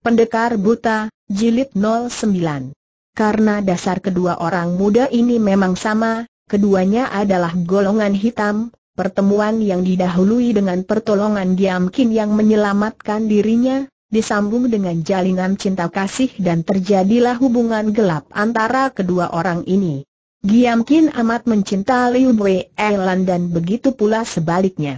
Pendekar Buta, Jilid 09 Karena dasar kedua orang muda ini memang sama, keduanya adalah golongan hitam, pertemuan yang didahului dengan pertolongan Giamkin yang menyelamatkan dirinya, disambung dengan jalinan cinta kasih dan terjadilah hubungan gelap antara kedua orang ini. Giamkin amat mencinta Liu Wei Elan dan begitu pula sebaliknya.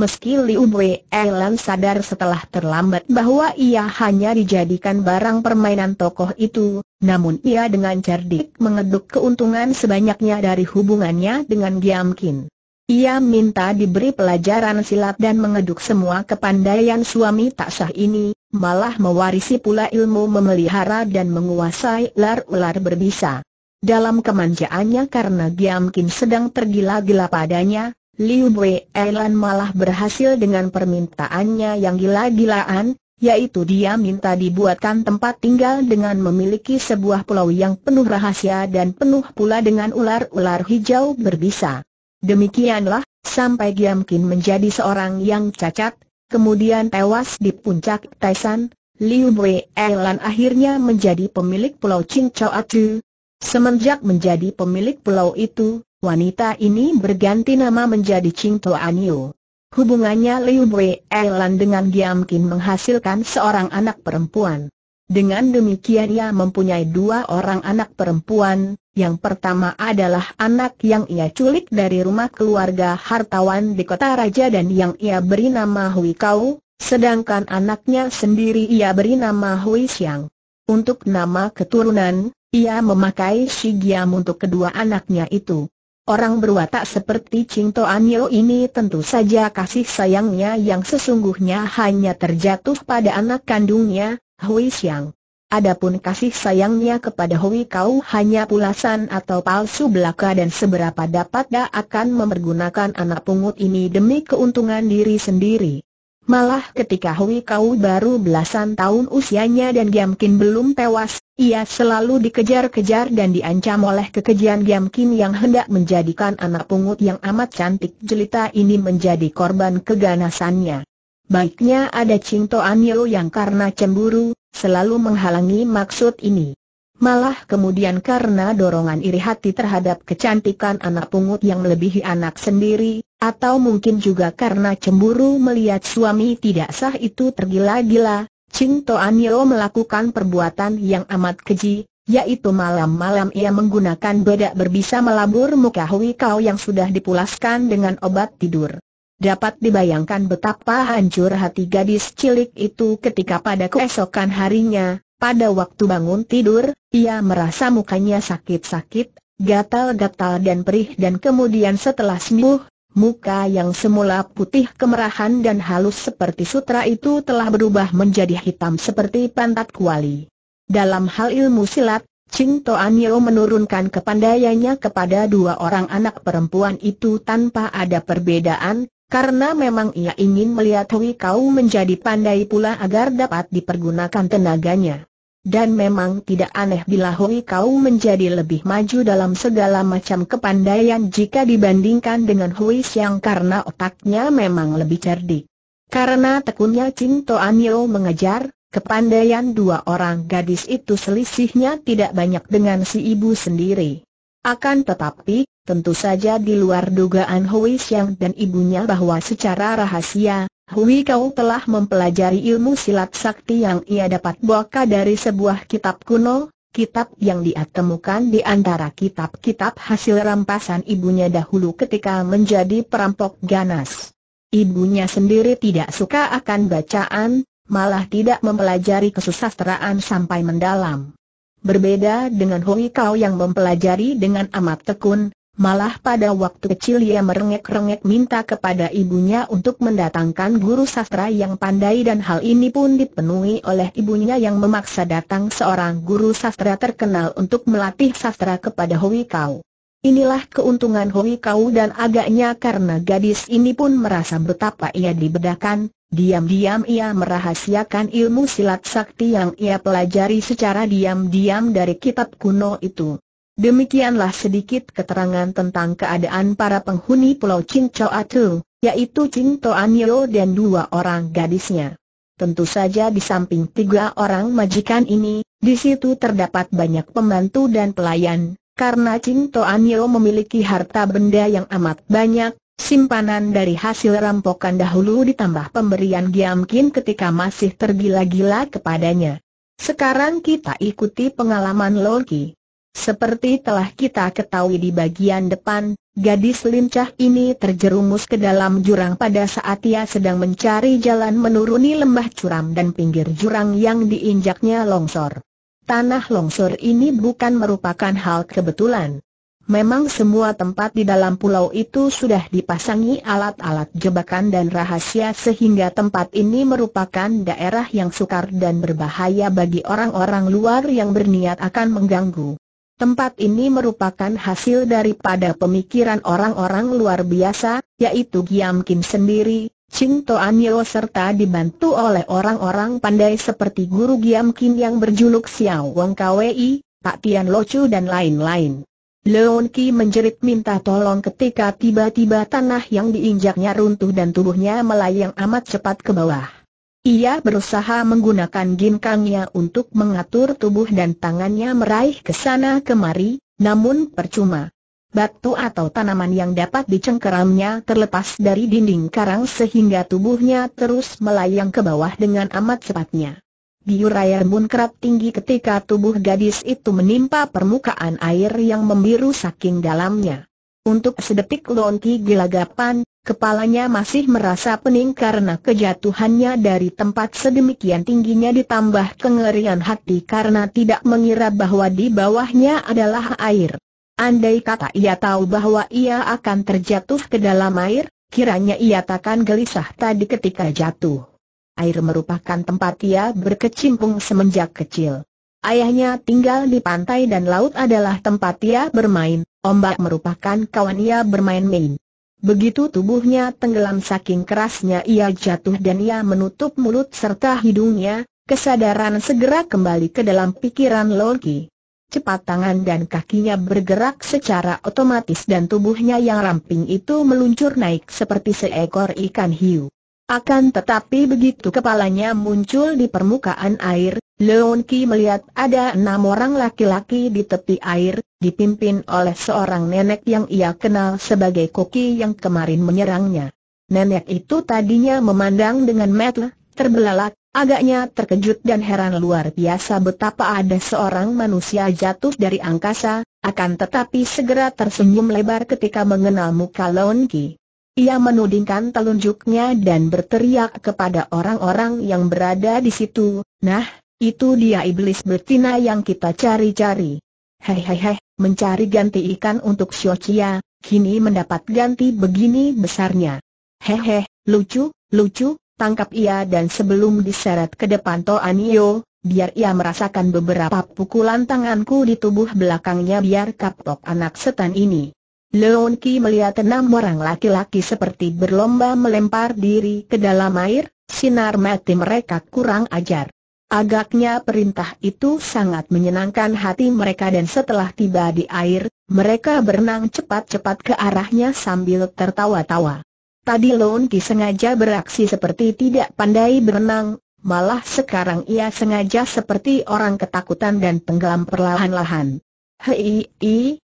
Meski Liu Wei Elan sadar setelah terlambat bahwa ia hanya dijadikan barang permainan tokoh itu, namun ia dengan cerdik mengeduk keuntungan sebanyaknya dari hubungannya dengan Giam Kin. Ia minta diberi pelajaran silat dan mengeduk semua kepandaian suami tak sah ini, malah mewarisi pula ilmu memelihara dan menguasai ular-ular berbisa. Dalam kemanjaannya karena Giam Kin sedang tergila-gila padanya, Liu Wei Elan malah berhasil dengan permintaannya yang gila-gilaan, yaitu dia minta dibuatkan tempat tinggal dengan memiliki sebuah pulau yang penuh rahasia dan penuh pula dengan ular-ular hijau berbisa. Demikianlah, sampai Kin menjadi seorang yang cacat, kemudian tewas di puncak Taisan, Liu Wei Elan akhirnya menjadi pemilik pulau Ching Atu. Semenjak menjadi pemilik pulau itu, Wanita ini berganti nama menjadi Ching Aniu. Hubungannya Liu Wei Elan dengan Giam Kin menghasilkan seorang anak perempuan. Dengan demikian ia mempunyai dua orang anak perempuan, yang pertama adalah anak yang ia culik dari rumah keluarga hartawan di kota raja dan yang ia beri nama Hui Kau, sedangkan anaknya sendiri ia beri nama Hui Xiang. Untuk nama keturunan, ia memakai Shi Giam untuk kedua anaknya itu. Orang berwatak seperti Ching Toan ini tentu saja kasih sayangnya yang sesungguhnya hanya terjatuh pada anak kandungnya, Hui Xiang. Adapun kasih sayangnya kepada Hui Kau hanya pulasan atau palsu belaka dan seberapa dapat dia akan mempergunakan anak pungut ini demi keuntungan diri sendiri. Malah ketika Hui Kau baru belasan tahun usianya dan Giam Kin belum tewas, ia selalu dikejar-kejar dan diancam oleh kekejian Giam Kin yang hendak menjadikan anak pungut yang amat cantik jelita ini menjadi korban keganasannya. Baiknya ada Cinto Anio yang karena cemburu, selalu menghalangi maksud ini. Malah kemudian karena dorongan iri hati terhadap kecantikan anak pungut yang melebihi anak sendiri, atau mungkin juga karena cemburu melihat suami tidak sah itu tergila-gila, Ching Toan Yeo melakukan perbuatan yang amat keji, yaitu malam-malam ia menggunakan bedak berbisa melabur muka Hui Kau yang sudah dipulaskan dengan obat tidur. Dapat dibayangkan betapa hancur hati gadis cilik itu ketika pada keesokan harinya, pada waktu bangun tidur, ia merasa mukanya sakit-sakit, gatal-gatal dan perih dan kemudian setelah sembuh, Muka yang semula putih kemerahan dan halus seperti sutra itu telah berubah menjadi hitam seperti pantat kuali. Dalam hal ilmu silat, Ching Toan Yeo menurunkan kepandaiannya kepada dua orang anak perempuan itu tanpa ada perbedaan, karena memang ia ingin melihat Hui Kau menjadi pandai pula agar dapat dipergunakan tenaganya. Dan memang tidak aneh bila Hui Kau menjadi lebih maju dalam segala macam kepandaian jika dibandingkan dengan Hui Xiang karena otaknya memang lebih cerdik. Karena tekunnya Chin Toanio mengejar, kepandaian dua orang gadis itu selisihnya tidak banyak dengan si ibu sendiri. Akan tetapi, tentu saja di luar dugaan Hui Xiang dan ibunya bahwa secara rahasia, Hui Kau telah mempelajari ilmu silat sakti yang ia dapat buka dari sebuah kitab kuno, kitab yang dia temukan di antara kitab-kitab hasil rampasan ibunya dahulu ketika menjadi perampok ganas. Ibunya sendiri tidak suka akan bacaan, malah tidak mempelajari kesusastraan sampai mendalam. Berbeda dengan Hui Kau yang mempelajari dengan amat tekun, Malah pada waktu kecil ia merengek-rengek minta kepada ibunya untuk mendatangkan guru sastra yang pandai dan hal ini pun dipenuhi oleh ibunya yang memaksa datang seorang guru sastra terkenal untuk melatih sastra kepada Hui Kau. Inilah keuntungan Hui Kau dan agaknya karena gadis ini pun merasa betapa ia dibedakan, diam-diam ia merahasiakan ilmu silat sakti yang ia pelajari secara diam-diam dari kitab kuno itu. Demikianlah sedikit keterangan tentang keadaan para penghuni Pulau Cinco Atung, yaitu Cinto Anio dan dua orang gadisnya. Tentu saja di samping tiga orang majikan ini, di situ terdapat banyak pembantu dan pelayan, karena Cinto Anio memiliki harta benda yang amat banyak, simpanan dari hasil rampokan dahulu ditambah pemberian Giamkin ketika masih tergila-gila kepadanya. Sekarang kita ikuti pengalaman Loki. Seperti telah kita ketahui di bagian depan, gadis lincah ini terjerumus ke dalam jurang pada saat ia sedang mencari jalan menuruni lembah curam dan pinggir jurang yang diinjaknya longsor. Tanah longsor ini bukan merupakan hal kebetulan. Memang semua tempat di dalam pulau itu sudah dipasangi alat-alat jebakan dan rahasia sehingga tempat ini merupakan daerah yang sukar dan berbahaya bagi orang-orang luar yang berniat akan mengganggu. Tempat ini merupakan hasil daripada pemikiran orang-orang luar biasa, yaitu Giam Kim sendiri, Ching Toan Yeo serta dibantu oleh orang-orang pandai seperti Guru Giam Kim yang berjuluk Xiao Wong Kwei, Pak Tian Lo Chu dan lain-lain. Leon Ki menjerit minta tolong ketika tiba-tiba tanah yang diinjaknya runtuh dan tubuhnya melayang amat cepat ke bawah. Ia berusaha menggunakan ginkangnya untuk mengatur tubuh dan tangannya meraih ke sana kemari, namun percuma. Batu atau tanaman yang dapat dicengkeramnya terlepas dari dinding karang sehingga tubuhnya terus melayang ke bawah dengan amat cepatnya. Biur air kerap tinggi ketika tubuh gadis itu menimpa permukaan air yang membiru saking dalamnya. Untuk sedetik lonti gelagapan, Kepalanya masih merasa pening karena kejatuhannya dari tempat sedemikian tingginya ditambah kengerian hati karena tidak mengira bahwa di bawahnya adalah air. Andai kata ia tahu bahwa ia akan terjatuh ke dalam air, kiranya ia takkan gelisah tadi ketika jatuh. Air merupakan tempat ia berkecimpung semenjak kecil. Ayahnya tinggal di pantai dan laut adalah tempat ia bermain, ombak merupakan kawan ia bermain-main. Begitu tubuhnya tenggelam saking kerasnya ia jatuh dan ia menutup mulut serta hidungnya, kesadaran segera kembali ke dalam pikiran Loki. Cepat tangan dan kakinya bergerak secara otomatis dan tubuhnya yang ramping itu meluncur naik seperti seekor ikan hiu. Akan tetapi begitu kepalanya muncul di permukaan air, Loki melihat ada enam orang laki-laki di tepi air, dipimpin oleh seorang nenek yang ia kenal sebagai koki yang kemarin menyerangnya. Nenek itu tadinya memandang dengan mata terbelalak, agaknya terkejut dan heran luar biasa betapa ada seorang manusia jatuh dari angkasa, akan tetapi segera tersenyum lebar ketika mengenal muka Lonki. Ia menudingkan telunjuknya dan berteriak kepada orang-orang yang berada di situ, nah, itu dia iblis betina yang kita cari-cari. Hei hei hei, mencari ganti ikan untuk Xiaoxia, kini mendapat ganti begini besarnya. Hei hei, lucu, lucu, tangkap ia dan sebelum diseret ke depan Anio, biar ia merasakan beberapa pukulan tanganku di tubuh belakangnya biar kapok anak setan ini. Leon Ki melihat enam orang laki-laki seperti berlomba melempar diri ke dalam air, sinar mati mereka kurang ajar. Agaknya perintah itu sangat menyenangkan hati mereka dan setelah tiba di air, mereka berenang cepat-cepat ke arahnya sambil tertawa-tawa. Tadi Lon Ki sengaja beraksi seperti tidak pandai berenang, malah sekarang ia sengaja seperti orang ketakutan dan tenggelam perlahan-lahan. Hei,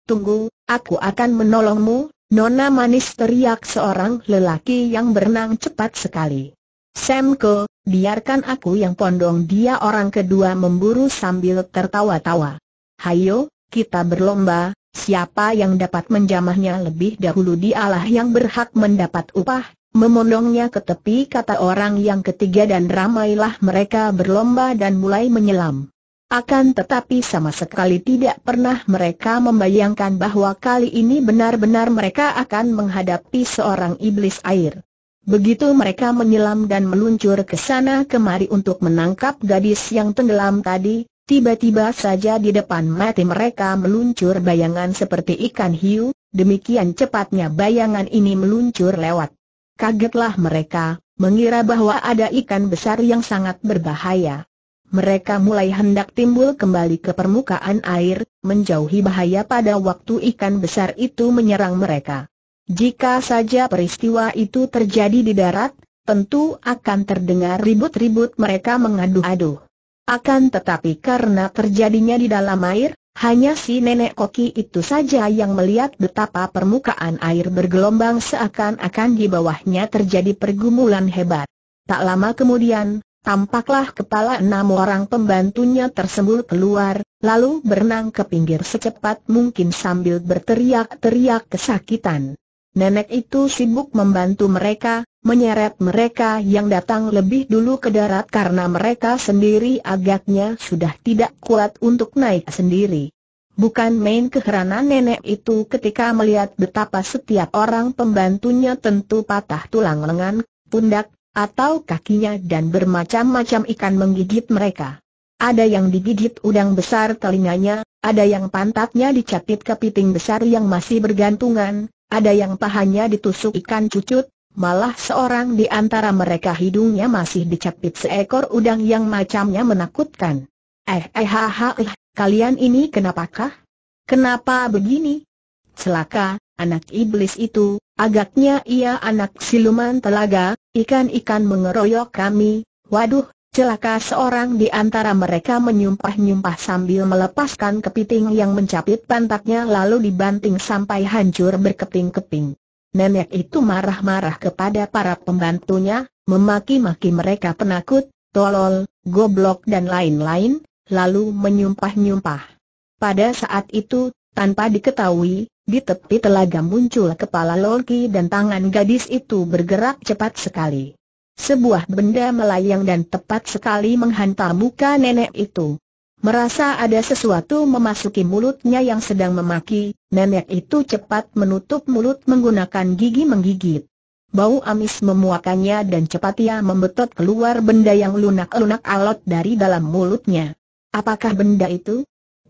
tunggu, aku akan menolongmu, Nona manis teriak seorang lelaki yang berenang cepat sekali. Semko, Biarkan aku yang pondong dia orang kedua memburu sambil tertawa-tawa. Hayo, kita berlomba, siapa yang dapat menjamahnya lebih dahulu dialah yang berhak mendapat upah, memondongnya ke tepi kata orang yang ketiga dan ramailah mereka berlomba dan mulai menyelam. Akan tetapi sama sekali tidak pernah mereka membayangkan bahwa kali ini benar-benar mereka akan menghadapi seorang iblis air. Begitu mereka menyelam dan meluncur ke sana kemari untuk menangkap gadis yang tenggelam tadi, tiba-tiba saja di depan mati mereka meluncur bayangan seperti ikan hiu, demikian cepatnya bayangan ini meluncur lewat. Kagetlah mereka, mengira bahwa ada ikan besar yang sangat berbahaya. Mereka mulai hendak timbul kembali ke permukaan air, menjauhi bahaya pada waktu ikan besar itu menyerang mereka. Jika saja peristiwa itu terjadi di darat, tentu akan terdengar ribut-ribut mereka mengadu-adu. Akan tetapi karena terjadinya di dalam air, hanya si nenek koki itu saja yang melihat betapa permukaan air bergelombang seakan-akan di bawahnya terjadi pergumulan hebat. Tak lama kemudian, tampaklah kepala enam orang pembantunya tersembul keluar, lalu berenang ke pinggir secepat mungkin sambil berteriak-teriak kesakitan. Nenek itu sibuk membantu mereka, menyeret mereka yang datang lebih dulu ke darat karena mereka sendiri agaknya sudah tidak kuat untuk naik sendiri. Bukan main keheranan nenek itu ketika melihat betapa setiap orang pembantunya tentu patah tulang lengan, pundak, atau kakinya dan bermacam-macam ikan menggigit mereka. Ada yang digigit udang besar telinganya, ada yang pantatnya dicapit kepiting besar yang masih bergantungan, ada yang pahanya ditusuk ikan cucut, malah seorang di antara mereka hidungnya masih dicapit seekor udang yang macamnya menakutkan. Eh eh ha ha eh, kalian ini kenapakah? Kenapa begini? Celaka, anak iblis itu, agaknya ia anak siluman telaga, ikan-ikan mengeroyok kami, waduh, celaka seorang di antara mereka menyumpah-nyumpah sambil melepaskan kepiting yang mencapit pantatnya lalu dibanting sampai hancur berkeping-keping. Nenek itu marah-marah kepada para pembantunya, memaki-maki mereka penakut, tolol, goblok dan lain-lain, lalu menyumpah-nyumpah. Pada saat itu, tanpa diketahui, di tepi telaga muncul kepala Loki dan tangan gadis itu bergerak cepat sekali. Sebuah benda melayang dan tepat sekali menghantam muka nenek itu. Merasa ada sesuatu memasuki mulutnya yang sedang memaki, nenek itu cepat menutup mulut menggunakan gigi menggigit. Bau amis memuakannya dan cepat ia membetot keluar benda yang lunak-lunak alot dari dalam mulutnya. Apakah benda itu?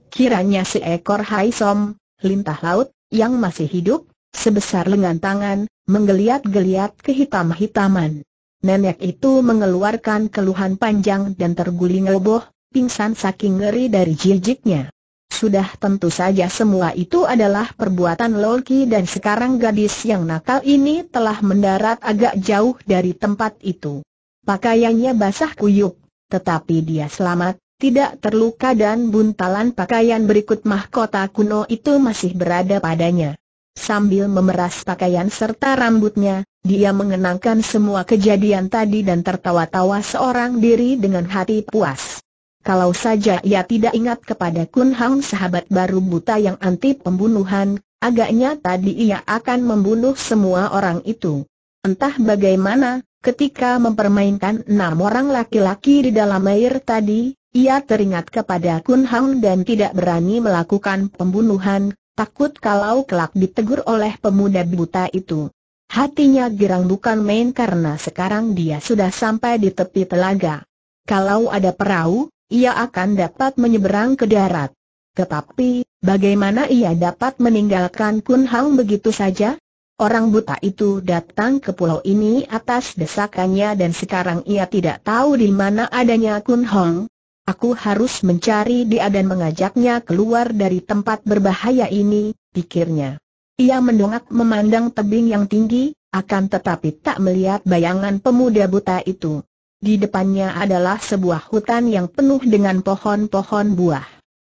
Kiranya seekor haisom, lintah laut, yang masih hidup, sebesar lengan tangan, menggeliat-geliat kehitam-hitaman. Nenek itu mengeluarkan keluhan panjang dan terguling leboh, pingsan saking ngeri dari jijiknya. Sudah tentu saja semua itu adalah perbuatan Loki dan sekarang gadis yang nakal ini telah mendarat agak jauh dari tempat itu. Pakaiannya basah kuyup, tetapi dia selamat, tidak terluka dan buntalan pakaian berikut mahkota kuno itu masih berada padanya. Sambil memeras pakaian serta rambutnya, dia mengenangkan semua kejadian tadi dan tertawa-tawa seorang diri dengan hati puas. Kalau saja ia tidak ingat kepada Kun Hang sahabat baru buta yang anti pembunuhan, agaknya tadi ia akan membunuh semua orang itu. Entah bagaimana, ketika mempermainkan enam orang laki-laki di dalam air tadi, ia teringat kepada Kun Hang dan tidak berani melakukan pembunuhan, takut kalau kelak ditegur oleh pemuda buta itu. Hatinya girang bukan main karena sekarang dia sudah sampai di tepi telaga. Kalau ada perahu, ia akan dapat menyeberang ke darat. Tetapi, bagaimana ia dapat meninggalkan Kun Hang begitu saja? Orang buta itu datang ke pulau ini atas desakannya dan sekarang ia tidak tahu di mana adanya Kun Hong, Aku harus mencari dia dan mengajaknya keluar dari tempat berbahaya ini, pikirnya. Ia mendongak memandang tebing yang tinggi, akan tetapi tak melihat bayangan pemuda buta itu. Di depannya adalah sebuah hutan yang penuh dengan pohon-pohon buah.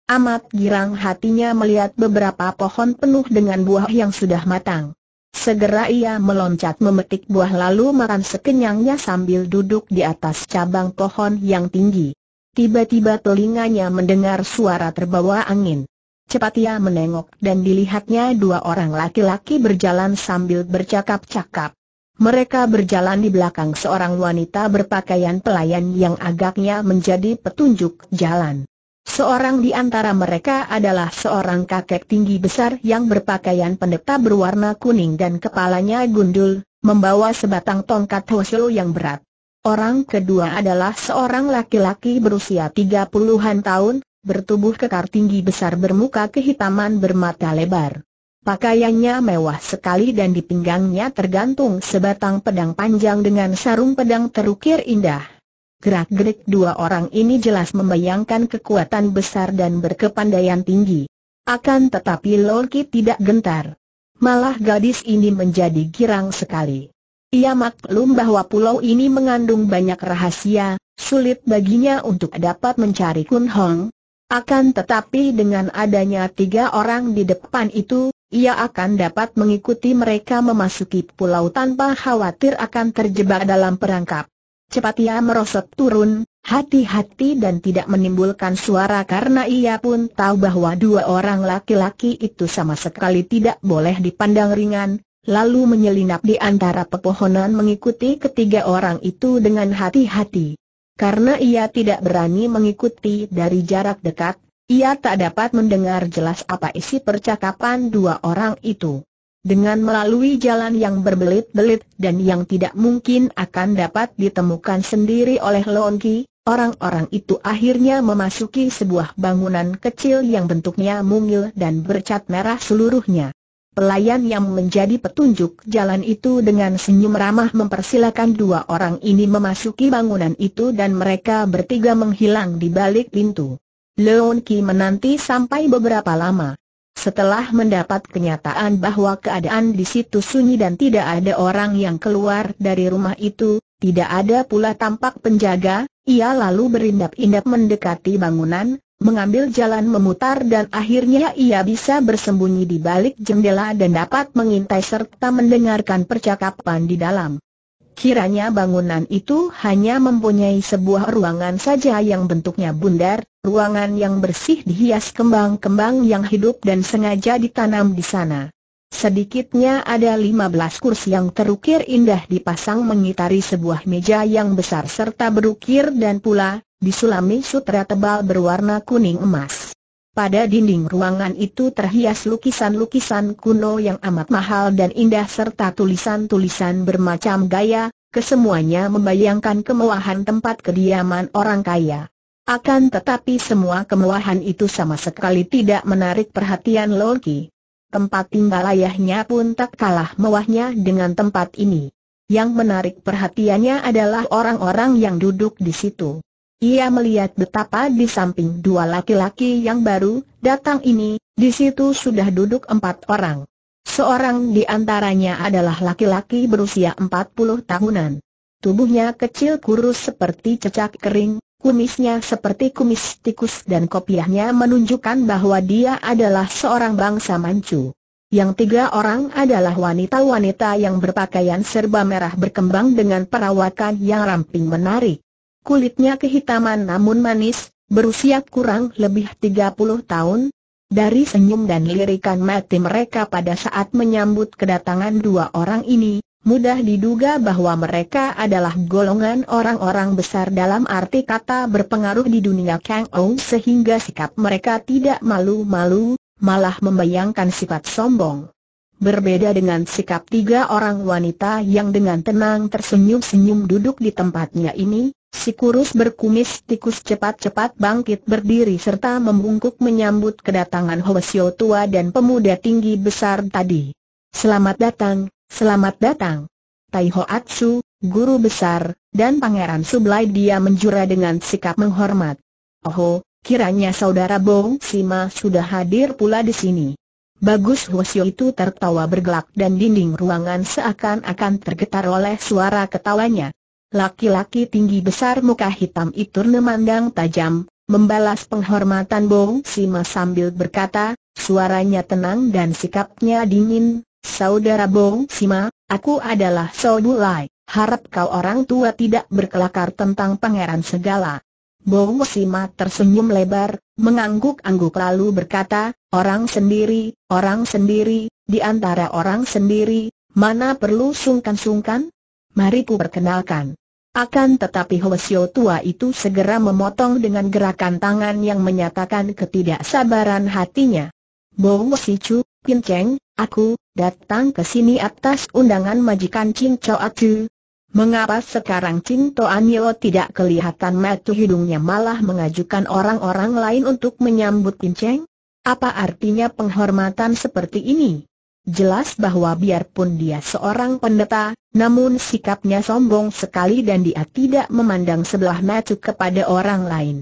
Amat girang hatinya melihat beberapa pohon penuh dengan buah yang sudah matang. Segera ia meloncat memetik buah lalu makan sekenyangnya sambil duduk di atas cabang pohon yang tinggi. Tiba-tiba telinganya mendengar suara terbawa angin. Cepat ia menengok dan dilihatnya dua orang laki-laki berjalan sambil bercakap-cakap. Mereka berjalan di belakang seorang wanita berpakaian pelayan yang agaknya menjadi petunjuk jalan. Seorang di antara mereka adalah seorang kakek tinggi besar yang berpakaian pendeta berwarna kuning dan kepalanya gundul, membawa sebatang tongkat hoshio yang berat. Orang kedua adalah seorang laki-laki berusia 30-an tahun, bertubuh kekar tinggi besar bermuka kehitaman bermata lebar. Pakaiannya mewah sekali dan di pinggangnya tergantung sebatang pedang panjang dengan sarung pedang terukir indah. Gerak-gerik dua orang ini jelas membayangkan kekuatan besar dan berkepandaian tinggi. Akan tetapi Loki tidak gentar. Malah gadis ini menjadi girang sekali. Ia maklum bahwa pulau ini mengandung banyak rahasia, sulit baginya untuk dapat mencari Kun Hong. Akan tetapi dengan adanya tiga orang di depan itu, ia akan dapat mengikuti mereka memasuki pulau tanpa khawatir akan terjebak dalam perangkap. Cepat ia merosot turun, hati-hati dan tidak menimbulkan suara karena ia pun tahu bahwa dua orang laki-laki itu sama sekali tidak boleh dipandang ringan, lalu menyelinap di antara pepohonan mengikuti ketiga orang itu dengan hati-hati. Karena ia tidak berani mengikuti dari jarak dekat, ia tak dapat mendengar jelas apa isi percakapan dua orang itu. Dengan melalui jalan yang berbelit-belit dan yang tidak mungkin akan dapat ditemukan sendiri oleh Longki, orang-orang itu akhirnya memasuki sebuah bangunan kecil yang bentuknya mungil dan bercat merah seluruhnya. Pelayan yang menjadi petunjuk jalan itu dengan senyum ramah mempersilakan dua orang ini memasuki bangunan itu dan mereka bertiga menghilang di balik pintu. Leon Ki menanti sampai beberapa lama. Setelah mendapat kenyataan bahwa keadaan di situ sunyi dan tidak ada orang yang keluar dari rumah itu, tidak ada pula tampak penjaga, ia lalu berindap-indap mendekati bangunan, mengambil jalan memutar dan akhirnya ia bisa bersembunyi di balik jendela dan dapat mengintai serta mendengarkan percakapan di dalam. Kiranya bangunan itu hanya mempunyai sebuah ruangan saja yang bentuknya bundar, ruangan yang bersih dihias kembang-kembang yang hidup dan sengaja ditanam di sana. Sedikitnya ada 15 kursi yang terukir indah dipasang mengitari sebuah meja yang besar serta berukir dan pula, disulami sutra tebal berwarna kuning emas. Pada dinding ruangan itu terhias lukisan-lukisan kuno yang amat mahal dan indah serta tulisan-tulisan bermacam gaya, kesemuanya membayangkan kemewahan tempat kediaman orang kaya. Akan tetapi semua kemewahan itu sama sekali tidak menarik perhatian Loki. Tempat tinggal ayahnya pun tak kalah mewahnya dengan tempat ini. Yang menarik perhatiannya adalah orang-orang yang duduk di situ. Ia melihat betapa di samping dua laki-laki yang baru datang ini, di situ sudah duduk empat orang. Seorang di antaranya adalah laki-laki berusia empat puluh tahunan. Tubuhnya kecil kurus seperti cecak kering, kumisnya seperti kumis tikus dan kopiahnya menunjukkan bahwa dia adalah seorang bangsa Manchu. Yang tiga orang adalah wanita-wanita yang berpakaian serba merah berkembang dengan perawakan yang ramping menarik kulitnya kehitaman namun manis, berusia kurang lebih 30 tahun. Dari senyum dan lirikan mati mereka pada saat menyambut kedatangan dua orang ini, mudah diduga bahwa mereka adalah golongan orang-orang besar dalam arti kata berpengaruh di dunia Kang Ou sehingga sikap mereka tidak malu-malu, malah membayangkan sifat sombong. Berbeda dengan sikap tiga orang wanita yang dengan tenang tersenyum-senyum duduk di tempatnya ini, Si kurus berkumis tikus cepat-cepat bangkit berdiri serta membungkuk menyambut kedatangan Hoesio tua dan pemuda tinggi besar tadi. Selamat datang, selamat datang. Tai Atsu, guru besar, dan Pangeran Sublai dia menjura dengan sikap menghormat. Oh, kiranya saudara Bong Sima sudah hadir pula di sini. Bagus Hwasyo itu tertawa bergelak dan dinding ruangan seakan-akan tergetar oleh suara ketawanya. Laki-laki tinggi besar muka hitam itu memandang tajam, membalas penghormatan Bong Sima sambil berkata, suaranya tenang dan sikapnya dingin, Saudara Bong Sima, aku adalah Saudulai, harap kau orang tua tidak berkelakar tentang pangeran segala. Bong Sima tersenyum lebar, mengangguk-angguk lalu berkata, orang sendiri, orang sendiri, di antara orang sendiri, mana perlu sungkan-sungkan? mari ku perkenalkan. Akan tetapi Hwasyo tua itu segera memotong dengan gerakan tangan yang menyatakan ketidaksabaran hatinya. Bo Sichu, Pin Cheng, aku, datang ke sini atas undangan majikan Ching Cho Atu. Mengapa sekarang Chin Cho Anio tidak kelihatan metu hidungnya malah mengajukan orang-orang lain untuk menyambut Pin Cheng? Apa artinya penghormatan seperti ini? Jelas bahwa biarpun dia seorang pendeta, namun sikapnya sombong sekali dan dia tidak memandang sebelah mata kepada orang lain.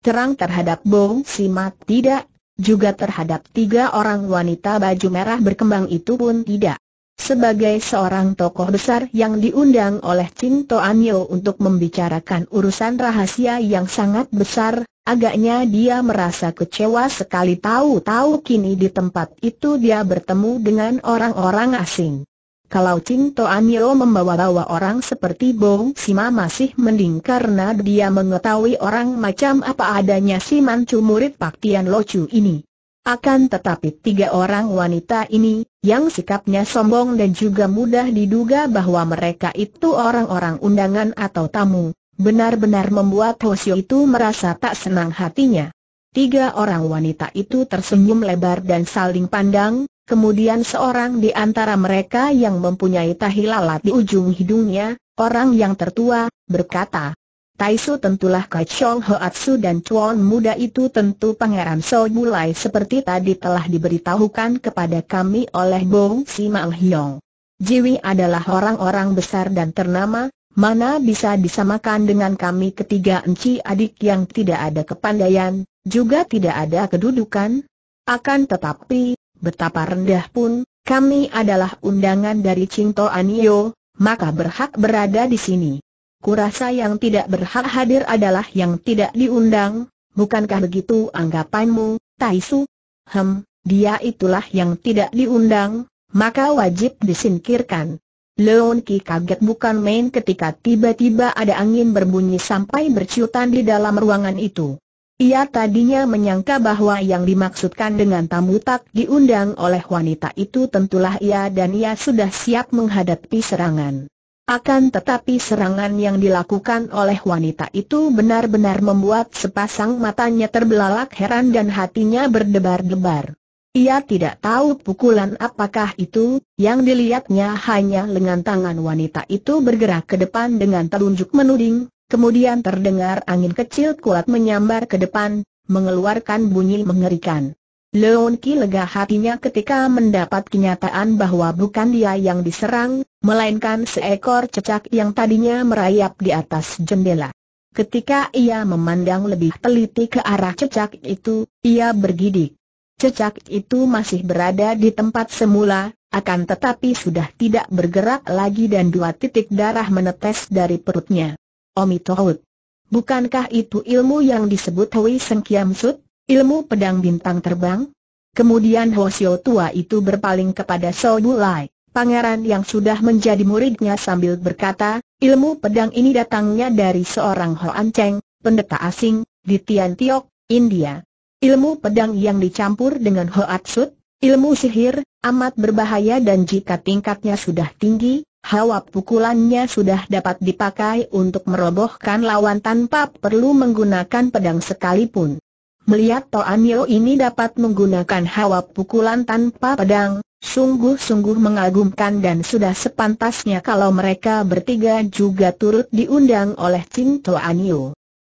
Terang terhadap Bo Simat tidak, juga terhadap tiga orang wanita baju merah berkembang itu pun tidak. Sebagai seorang tokoh besar yang diundang oleh Cinto Toanyo untuk membicarakan urusan rahasia yang sangat besar, Agaknya dia merasa kecewa sekali tahu-tahu kini di tempat itu dia bertemu dengan orang-orang asing. Kalau Cinto Anio membawa-bawa orang seperti Bong Sima masih mending karena dia mengetahui orang macam apa adanya si mancu murid Pak Tian Chu ini. Akan tetapi tiga orang wanita ini, yang sikapnya sombong dan juga mudah diduga bahwa mereka itu orang-orang undangan atau tamu, Benar-benar membuat Hoshio itu merasa tak senang hatinya. Tiga orang wanita itu tersenyum lebar dan saling pandang, kemudian seorang di antara mereka yang mempunyai tahi lalat di ujung hidungnya, orang yang tertua, berkata, Taisu tentulah Kachong Hoatsu dan Chuan muda itu tentu Pangeran So mulai seperti tadi telah diberitahukan kepada kami oleh Bong Si Mang Hyong. Jiwi adalah orang-orang besar dan ternama, Mana bisa disamakan dengan kami ketiga enci adik yang tidak ada kepandaian, juga tidak ada kedudukan? Akan tetapi, betapa rendah pun, kami adalah undangan dari Cinto Anio, maka berhak berada di sini. Kurasa yang tidak berhak hadir adalah yang tidak diundang, bukankah begitu anggapanmu, Taisu? Hem, dia itulah yang tidak diundang, maka wajib disingkirkan. Leon Ki kaget bukan main ketika tiba-tiba ada angin berbunyi sampai berciutan di dalam ruangan itu. Ia tadinya menyangka bahwa yang dimaksudkan dengan tamu tak diundang oleh wanita itu tentulah ia dan ia sudah siap menghadapi serangan. Akan tetapi serangan yang dilakukan oleh wanita itu benar-benar membuat sepasang matanya terbelalak heran dan hatinya berdebar-debar. Ia tidak tahu pukulan apakah itu, yang dilihatnya hanya lengan tangan wanita itu bergerak ke depan dengan telunjuk menuding, kemudian terdengar angin kecil kuat menyambar ke depan, mengeluarkan bunyi mengerikan. Leon Ki lega hatinya ketika mendapat kenyataan bahwa bukan dia yang diserang, melainkan seekor cecak yang tadinya merayap di atas jendela. Ketika ia memandang lebih teliti ke arah cecak itu, ia bergidik. Cecak itu masih berada di tempat semula, akan tetapi sudah tidak bergerak lagi dan dua titik darah menetes dari perutnya. Omi Tohut. Bukankah itu ilmu yang disebut Hui Seng Kiam Sut, ilmu pedang bintang terbang? Kemudian Hosio tua itu berpaling kepada Sou Lai, pangeran yang sudah menjadi muridnya sambil berkata, ilmu pedang ini datangnya dari seorang Hoan Cheng, pendeta asing, di Tian Tiok, India. Ilmu pedang yang dicampur dengan sud, ilmu sihir, amat berbahaya dan jika tingkatnya sudah tinggi, hawa pukulannya sudah dapat dipakai untuk merobohkan lawan tanpa perlu menggunakan pedang sekalipun. Melihat Toan ini dapat menggunakan hawa pukulan tanpa pedang, sungguh-sungguh mengagumkan dan sudah sepantasnya kalau mereka bertiga juga turut diundang oleh Cing Toan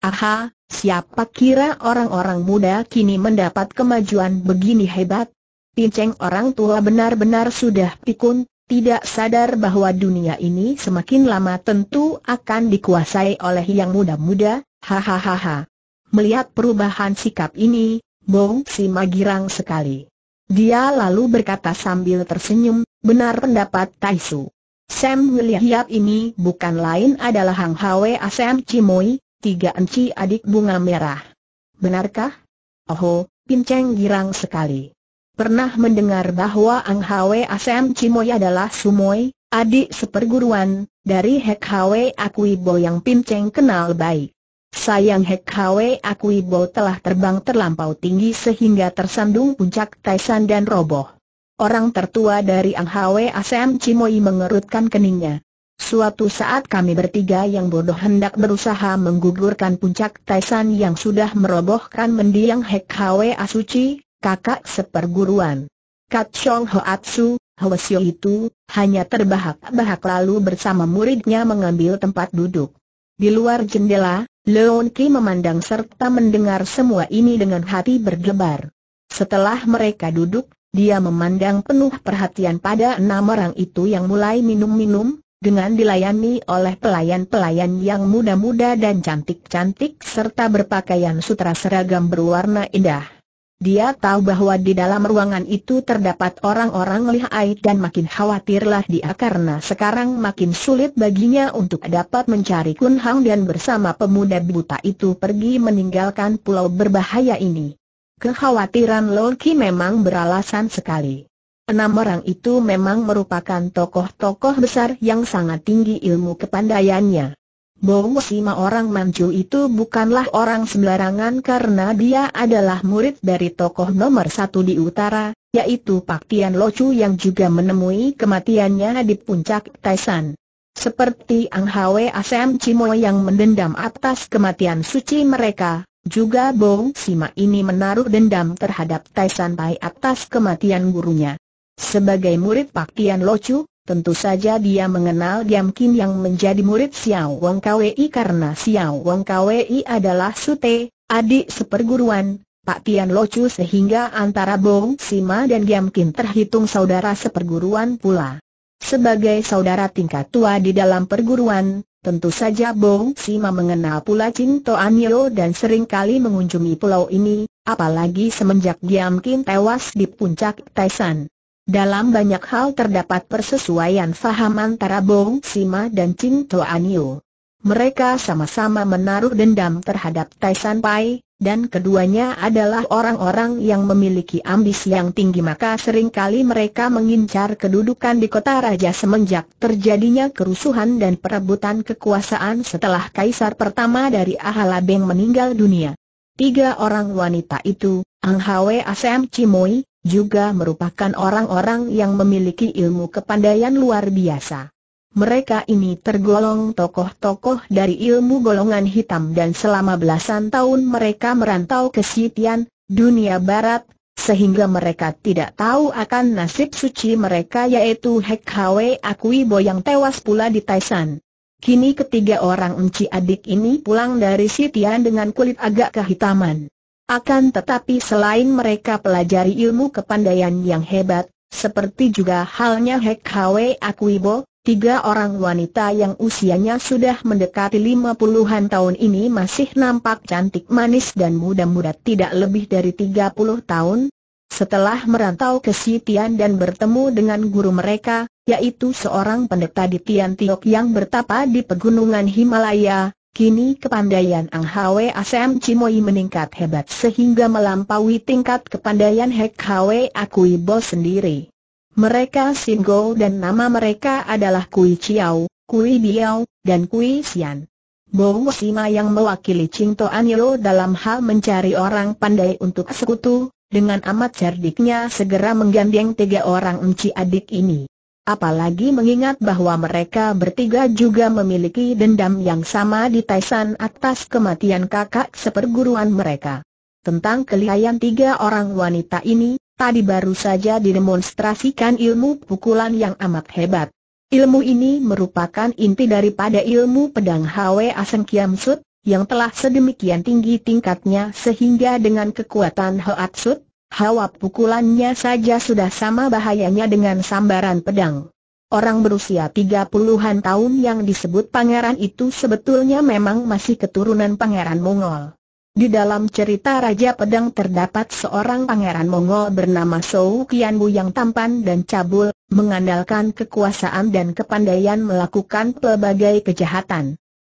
Aha, Siapa kira orang-orang muda kini mendapat kemajuan begini hebat? Pinceng orang tua benar-benar sudah pikun, tidak sadar bahwa dunia ini semakin lama tentu akan dikuasai oleh yang muda-muda, hahaha. Melihat perubahan sikap ini, Bong Si magirang sekali. Dia lalu berkata sambil tersenyum, benar pendapat Taisu. Sam William ini bukan lain adalah Hang Hwe Asam Cimoy, tiga enci adik bunga merah. Benarkah? Oh, pinceng girang sekali. Pernah mendengar bahwa Ang Hwe Asem Cimoy adalah Sumoy, adik seperguruan, dari Hek Hwe Akuibo yang Pinceng kenal baik. Sayang Hek Hwe Akuibo telah terbang terlampau tinggi sehingga tersandung puncak Taisan dan roboh. Orang tertua dari Ang Hwe Asem Cimoy mengerutkan keningnya. Suatu saat kami bertiga yang bodoh hendak berusaha menggugurkan puncak Taisan yang sudah merobohkan mendiang Hek Hwe Asuci, kakak seperguruan. Kat Chong Hoatsu, Hwasyo itu, hanya terbahak-bahak lalu bersama muridnya mengambil tempat duduk. Di luar jendela, Leon Ki memandang serta mendengar semua ini dengan hati berdebar. Setelah mereka duduk, dia memandang penuh perhatian pada enam orang itu yang mulai minum-minum, dengan dilayani oleh pelayan-pelayan yang muda-muda dan cantik-cantik serta berpakaian sutra seragam berwarna indah. Dia tahu bahwa di dalam ruangan itu terdapat orang-orang lihai dan makin khawatirlah dia karena sekarang makin sulit baginya untuk dapat mencari Kun Hang dan bersama pemuda buta itu pergi meninggalkan pulau berbahaya ini. Kekhawatiran Loki memang beralasan sekali. Enam orang itu memang merupakan tokoh-tokoh besar yang sangat tinggi ilmu kepandaiannya. Bowo Sima orang Manchu itu bukanlah orang sembarangan karena dia adalah murid dari tokoh nomor satu di utara, yaitu Pak Tian Lo Chu yang juga menemui kematiannya di puncak Taisan. Seperti Ang Hwe Asem Cimo yang mendendam atas kematian suci mereka, juga Bowo Sima ini menaruh dendam terhadap Taisan Pai atas kematian gurunya. Sebagai murid Pak Tian Lo Locu, tentu saja dia mengenal Diam Kin yang menjadi murid Xiao Wang Kwei karena Xiao Wang Kwei adalah sute, adik seperguruan, Pak Tian Lo Locu sehingga antara Bong Sima dan Diam Kin terhitung saudara seperguruan pula. Sebagai saudara tingkat tua di dalam perguruan, tentu saja Bong Sima mengenal pula Chin Yeo dan sering kali mengunjungi pulau ini, apalagi semenjak Diam Kin tewas di puncak Taisan. Dalam banyak hal terdapat persesuaian faham antara Bong Sima dan Ching Toan Yu. Mereka sama-sama menaruh dendam terhadap Tai San Pai, dan keduanya adalah orang-orang yang memiliki ambisi yang tinggi maka seringkali mereka mengincar kedudukan di kota raja semenjak terjadinya kerusuhan dan perebutan kekuasaan setelah kaisar pertama dari Ahala Beng meninggal dunia. Tiga orang wanita itu, Ang Hwe Asem Chimoy, juga merupakan orang-orang yang memiliki ilmu kepandaian luar biasa. Mereka ini tergolong tokoh-tokoh dari ilmu golongan hitam dan selama belasan tahun mereka merantau ke Sitian, dunia barat, sehingga mereka tidak tahu akan nasib suci mereka yaitu Hek Hwe Akui yang tewas pula di Taisan. Kini ketiga orang unci adik ini pulang dari Sitian dengan kulit agak kehitaman. Akan tetapi selain mereka pelajari ilmu kepandaian yang hebat, seperti juga halnya Hek Hwe Akuibo, tiga orang wanita yang usianya sudah mendekati lima puluhan tahun ini masih nampak cantik manis dan muda-muda tidak lebih dari tiga puluh tahun. Setelah merantau ke Sitian dan bertemu dengan guru mereka, yaitu seorang pendeta di Tian Tiok yang bertapa di pegunungan Himalaya, Kini kepandaian Ang Hwe Asem Cimoi meningkat hebat sehingga melampaui tingkat kepandaian Hek Hwe Akui Bo sendiri. Mereka Singo dan nama mereka adalah Kui Chiao, Kui Biao, dan Kui Xian. Bo Sima yang mewakili Cinto Anilo dalam hal mencari orang pandai untuk sekutu, dengan amat cerdiknya segera menggandeng tiga orang enci adik ini. Apalagi mengingat bahwa mereka bertiga juga memiliki dendam yang sama di Taisan atas kematian kakak seperguruan mereka. Tentang kelihayan tiga orang wanita ini, tadi baru saja didemonstrasikan ilmu pukulan yang amat hebat. Ilmu ini merupakan inti daripada ilmu pedang Hwe Aseng Kiam Sut, yang telah sedemikian tinggi tingkatnya sehingga dengan kekuatan Hoat Sut, Hawa pukulannya saja sudah sama bahayanya dengan sambaran pedang. Orang berusia tiga puluhan tahun yang disebut pangeran itu sebetulnya memang masih keturunan pangeran Mongol. Di dalam cerita Raja Pedang terdapat seorang pangeran Mongol bernama Sou Qianbu yang tampan dan cabul, mengandalkan kekuasaan dan kepandaian melakukan pelbagai kejahatan.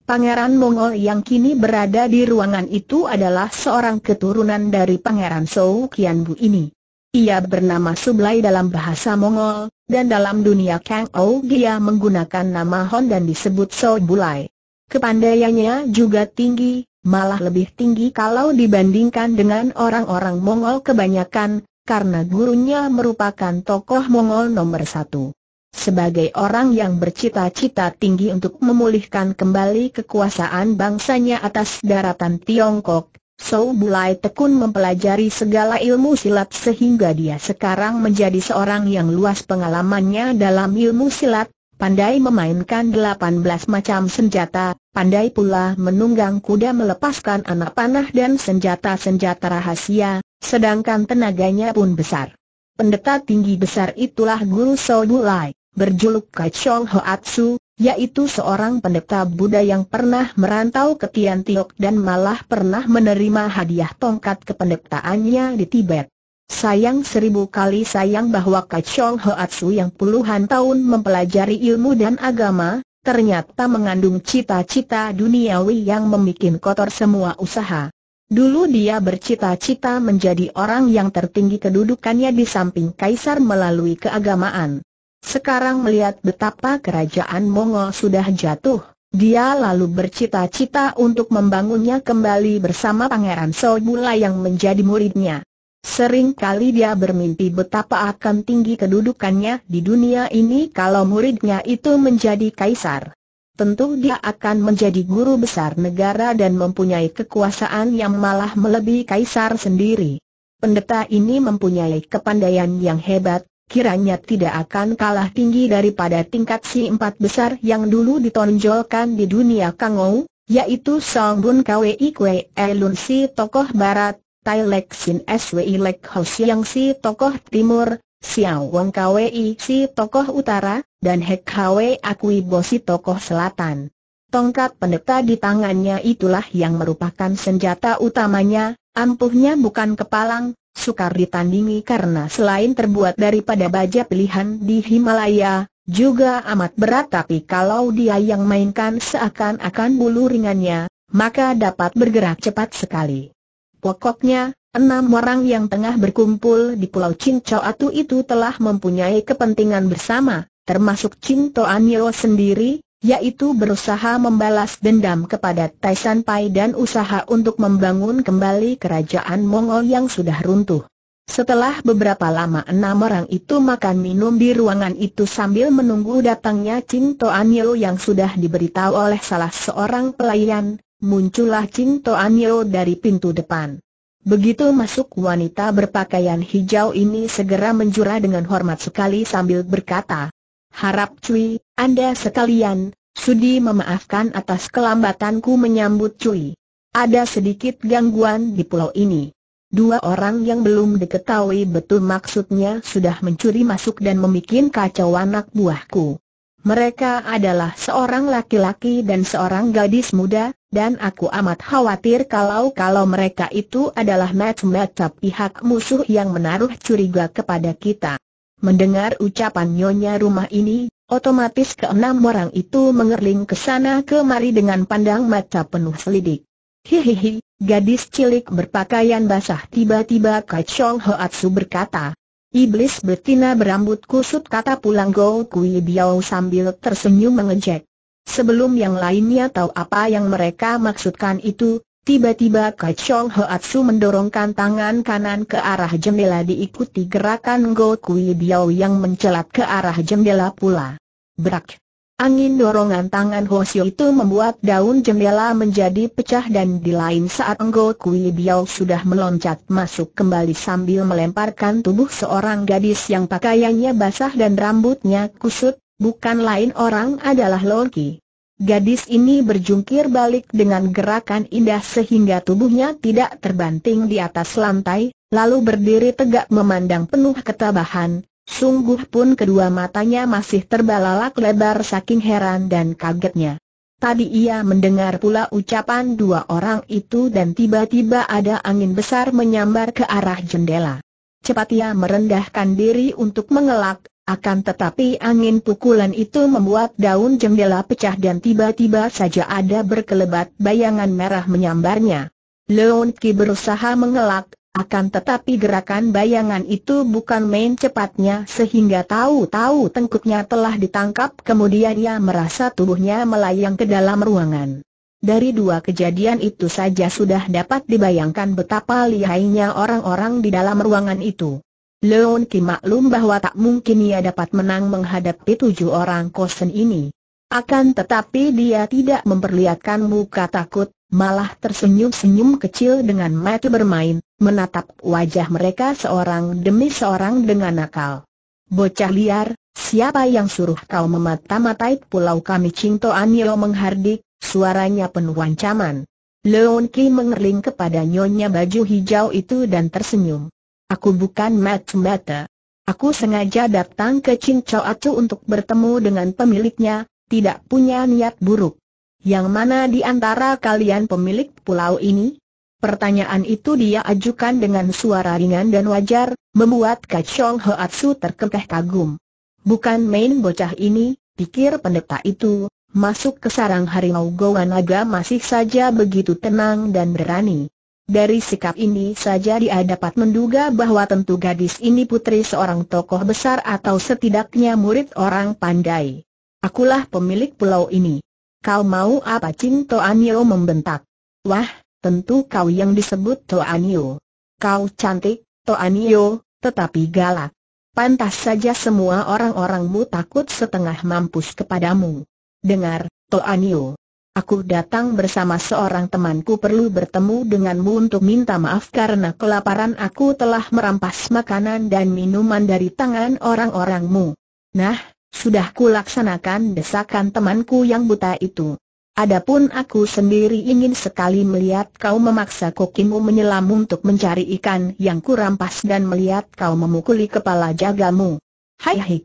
Pangeran Mongol yang kini berada di ruangan itu adalah seorang keturunan dari Pangeran Sou Kian Bu ini. Ia bernama Sublai dalam bahasa Mongol, dan dalam dunia Kang Ou dia menggunakan nama Hon dan disebut Sou Bulai. Kepandaiannya juga tinggi, malah lebih tinggi kalau dibandingkan dengan orang-orang Mongol kebanyakan, karena gurunya merupakan tokoh Mongol nomor satu. Sebagai orang yang bercita-cita tinggi untuk memulihkan kembali kekuasaan bangsanya atas daratan Tiongkok, Sou Bulai tekun mempelajari segala ilmu silat sehingga dia sekarang menjadi seorang yang luas pengalamannya dalam ilmu silat, pandai memainkan delapan belas macam senjata, pandai pula menunggang kuda melepaskan anak panah dan senjata-senjata rahasia, sedangkan tenaganya pun besar. Pendeta tinggi besar itulah guru Sou Bulai berjuluk Kachong Hoatsu, yaitu seorang pendeta Buddha yang pernah merantau ke Tiantiok dan malah pernah menerima hadiah tongkat kependetaannya di Tibet. Sayang seribu kali sayang bahwa Kachong Hoatsu yang puluhan tahun mempelajari ilmu dan agama, ternyata mengandung cita-cita duniawi yang membuat kotor semua usaha. Dulu dia bercita-cita menjadi orang yang tertinggi kedudukannya di samping kaisar melalui keagamaan. Sekarang melihat betapa kerajaan Mongol sudah jatuh, dia lalu bercita-cita untuk membangunnya kembali bersama Pangeran Sobula yang menjadi muridnya. Sering kali dia bermimpi betapa akan tinggi kedudukannya di dunia ini kalau muridnya itu menjadi kaisar. Tentu dia akan menjadi guru besar negara dan mempunyai kekuasaan yang malah melebihi kaisar sendiri. Pendeta ini mempunyai kepandaian yang hebat, kiranya tidak akan kalah tinggi daripada tingkat si empat besar yang dulu ditonjolkan di dunia Kangou, yaitu Song Bun Kwe Kwe Elun si tokoh barat, Tai Lek Sin Swi Lek Ho Siang si tokoh timur, Xiao Wong Kwei si tokoh utara, dan Hek Kwe Akui Bo si tokoh selatan. Tongkat pendeta di tangannya itulah yang merupakan senjata utamanya, ampuhnya bukan kepalang, sukar ditandingi karena selain terbuat daripada baja pilihan di Himalaya, juga amat berat tapi kalau dia yang mainkan seakan-akan bulu ringannya, maka dapat bergerak cepat sekali. Pokoknya, enam orang yang tengah berkumpul di Pulau Cincoatu itu telah mempunyai kepentingan bersama, termasuk Cintoanio sendiri, yaitu berusaha membalas dendam kepada Taishan Pai dan usaha untuk membangun kembali kerajaan Mongol yang sudah runtuh. Setelah beberapa lama enam orang itu makan minum di ruangan itu sambil menunggu datangnya Ching Toan Yeo yang sudah diberitahu oleh salah seorang pelayan, muncullah Ching Toan Yeo dari pintu depan. Begitu masuk wanita berpakaian hijau ini segera menjura dengan hormat sekali sambil berkata, Harap Cui, Anda sekalian, sudi memaafkan atas kelambatanku menyambut Cui. Ada sedikit gangguan di pulau ini. Dua orang yang belum diketahui betul maksudnya sudah mencuri masuk dan membuat kacau anak buahku. Mereka adalah seorang laki-laki dan seorang gadis muda, dan aku amat khawatir kalau-kalau mereka itu adalah match-match pihak musuh yang menaruh curiga kepada kita. Mendengar ucapan nyonya rumah ini, otomatis keenam orang itu mengerling ke sana kemari dengan pandang mata penuh selidik. Hihihi, gadis cilik berpakaian basah tiba-tiba Kacong Hoatsu berkata. Iblis betina berambut kusut kata pulang Go Kui Biao sambil tersenyum mengejek. Sebelum yang lainnya tahu apa yang mereka maksudkan itu, Tiba-tiba Kachong Hoatsu mendorongkan tangan kanan ke arah jendela diikuti gerakan Go Kui Biao yang mencelat ke arah jendela pula. Berak! Angin dorongan tangan Hosio itu membuat daun jendela menjadi pecah dan di lain saat Go Kui Biao sudah meloncat masuk kembali sambil melemparkan tubuh seorang gadis yang pakaiannya basah dan rambutnya kusut, bukan lain orang adalah Loki. Gadis ini berjungkir balik dengan gerakan indah sehingga tubuhnya tidak terbanting di atas lantai, lalu berdiri tegak memandang penuh ketabahan, sungguh pun kedua matanya masih terbalalak lebar saking heran dan kagetnya. Tadi ia mendengar pula ucapan dua orang itu dan tiba-tiba ada angin besar menyambar ke arah jendela. Cepat ia merendahkan diri untuk mengelak, akan tetapi angin pukulan itu membuat daun jendela pecah dan tiba-tiba saja ada berkelebat bayangan merah menyambarnya. Leon Ki berusaha mengelak, akan tetapi gerakan bayangan itu bukan main cepatnya sehingga tahu-tahu tengkuknya telah ditangkap kemudian ia merasa tubuhnya melayang ke dalam ruangan. Dari dua kejadian itu saja sudah dapat dibayangkan betapa lihainya orang-orang di dalam ruangan itu. Leon Kim maklum bahwa tak mungkin ia dapat menang menghadapi tujuh orang kosen ini. Akan tetapi dia tidak memperlihatkan muka takut, malah tersenyum-senyum kecil dengan mata bermain, menatap wajah mereka seorang demi seorang dengan nakal. Bocah liar, siapa yang suruh kau memata-matai pulau kami Cinto Anio menghardik, suaranya penuh ancaman. Leon Kim mengerling kepada nyonya baju hijau itu dan tersenyum. Aku bukan mat mata Aku sengaja datang ke Cincau Acu untuk bertemu dengan pemiliknya, tidak punya niat buruk. Yang mana di antara kalian pemilik pulau ini? Pertanyaan itu dia ajukan dengan suara ringan dan wajar, membuat Kacong Atsu terkekeh kagum. Bukan main bocah ini, pikir pendeta itu, masuk ke sarang harimau Gowanaga masih saja begitu tenang dan berani. Dari sikap ini saja dia dapat menduga bahwa tentu gadis ini putri seorang tokoh besar atau setidaknya murid orang pandai. Akulah pemilik pulau ini. Kau mau apa Cing Toanio membentak? Wah, tentu kau yang disebut Toanio. Kau cantik, Toanio, tetapi galak. Pantas saja semua orang-orangmu takut setengah mampus kepadamu. Dengar, Toanio. Aku datang bersama seorang temanku perlu bertemu denganmu untuk minta maaf karena kelaparan aku telah merampas makanan dan minuman dari tangan orang-orangmu. Nah, sudah kulaksanakan desakan temanku yang buta itu. Adapun aku sendiri ingin sekali melihat kau memaksa kokimu menyelam untuk mencari ikan yang kurampas dan melihat kau memukuli kepala jagamu. Hai hai.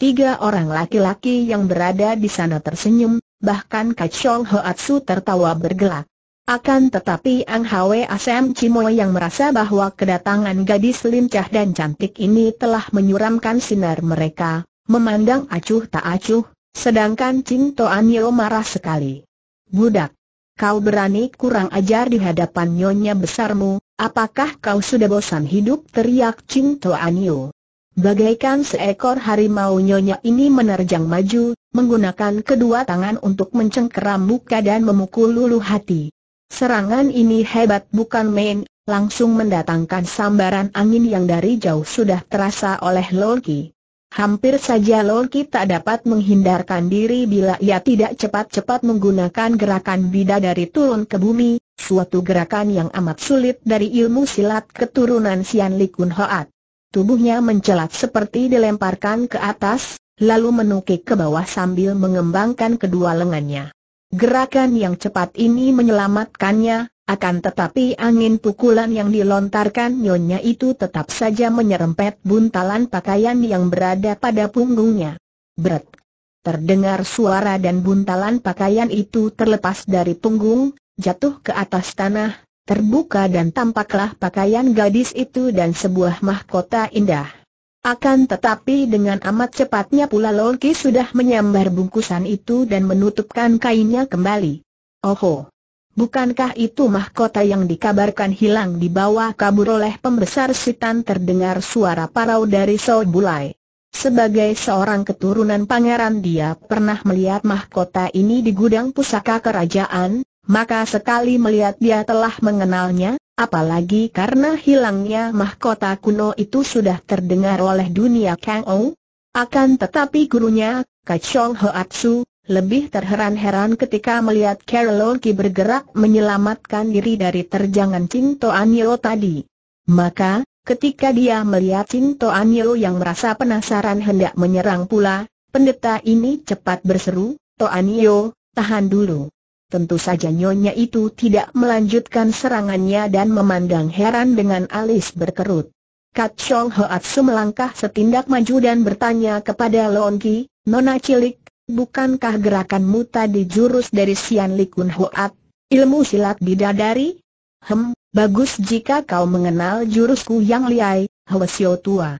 Tiga orang laki-laki yang berada di sana tersenyum, bahkan Kachong Hoatsu tertawa bergelak. Akan tetapi Ang Hwe Asem Cimoy yang merasa bahwa kedatangan gadis lincah dan cantik ini telah menyuramkan sinar mereka, memandang acuh tak acuh, sedangkan Ching Toan marah sekali. Budak, kau berani kurang ajar di hadapan nyonya besarmu, apakah kau sudah bosan hidup teriak Ching Toan Bagaikan seekor harimau nyonya ini menerjang maju, menggunakan kedua tangan untuk mencengkeram muka dan memukul lulu hati. Serangan ini hebat bukan main, langsung mendatangkan sambaran angin yang dari jauh sudah terasa oleh Loki. Hampir saja Loki tak dapat menghindarkan diri bila ia tidak cepat-cepat menggunakan gerakan dari turun ke bumi, suatu gerakan yang amat sulit dari ilmu silat keturunan Sian Likun Hoat. Tubuhnya mencelat seperti dilemparkan ke atas, lalu menukik ke bawah sambil mengembangkan kedua lengannya. Gerakan yang cepat ini menyelamatkannya, akan tetapi angin pukulan yang dilontarkan nyonya itu tetap saja menyerempet buntalan pakaian yang berada pada punggungnya. Berat. Terdengar suara dan buntalan pakaian itu terlepas dari punggung, jatuh ke atas tanah, terbuka dan tampaklah pakaian gadis itu dan sebuah mahkota indah. Akan tetapi dengan amat cepatnya pula Loki sudah menyambar bungkusan itu dan menutupkan kainnya kembali. Oho! Bukankah itu mahkota yang dikabarkan hilang di bawah kabur oleh pembesar sitan terdengar suara parau dari bulai. Sebagai seorang keturunan pangeran dia pernah melihat mahkota ini di gudang pusaka kerajaan, maka sekali melihat dia telah mengenalnya, Apalagi karena hilangnya mahkota kuno itu sudah terdengar oleh dunia Kang Ou. Akan tetapi gurunya, Kachong Hoatsu, lebih terheran-heran ketika melihat Carol Ki bergerak menyelamatkan diri dari terjangan Ching Toanyo tadi. Maka, ketika dia melihat Ching Toanyo yang merasa penasaran hendak menyerang pula, pendeta ini cepat berseru, Toanyo, tahan dulu. Tentu saja nyonya itu tidak melanjutkan serangannya dan memandang heran dengan alis berkerut. Kat Chong Su melangkah setindak maju dan bertanya kepada Lon Ki, Nona Cilik, bukankah gerakanmu tadi jurus dari Sian Likun Hoat, ilmu silat bidadari? Hem, bagus jika kau mengenal jurusku yang liai, Hwasyo tua.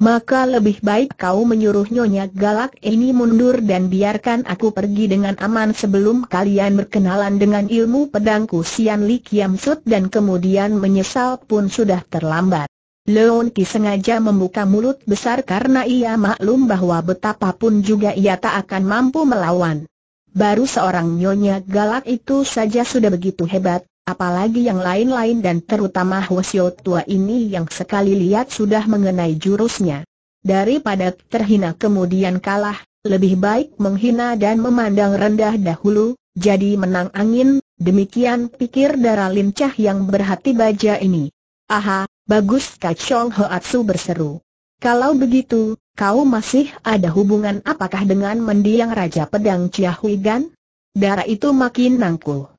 Maka lebih baik kau menyuruh Nyonya Galak ini mundur dan biarkan aku pergi dengan aman sebelum kalian berkenalan dengan ilmu pedangku Sian Li Kiam Sut dan kemudian menyesal pun sudah terlambat. Leon Ki sengaja membuka mulut besar karena ia maklum bahwa betapapun juga ia tak akan mampu melawan. Baru seorang nyonya galak itu saja sudah begitu hebat, Apalagi yang lain-lain dan terutama Hwasyo tua ini yang sekali lihat sudah mengenai jurusnya. Daripada terhina kemudian kalah, lebih baik menghina dan memandang rendah dahulu, jadi menang angin, demikian pikir darah lincah yang berhati baja ini. Aha, bagus Kacong Hoatsu berseru. Kalau begitu, kau masih ada hubungan apakah dengan mendiang Raja Pedang Huigan? Darah itu makin nangkuh.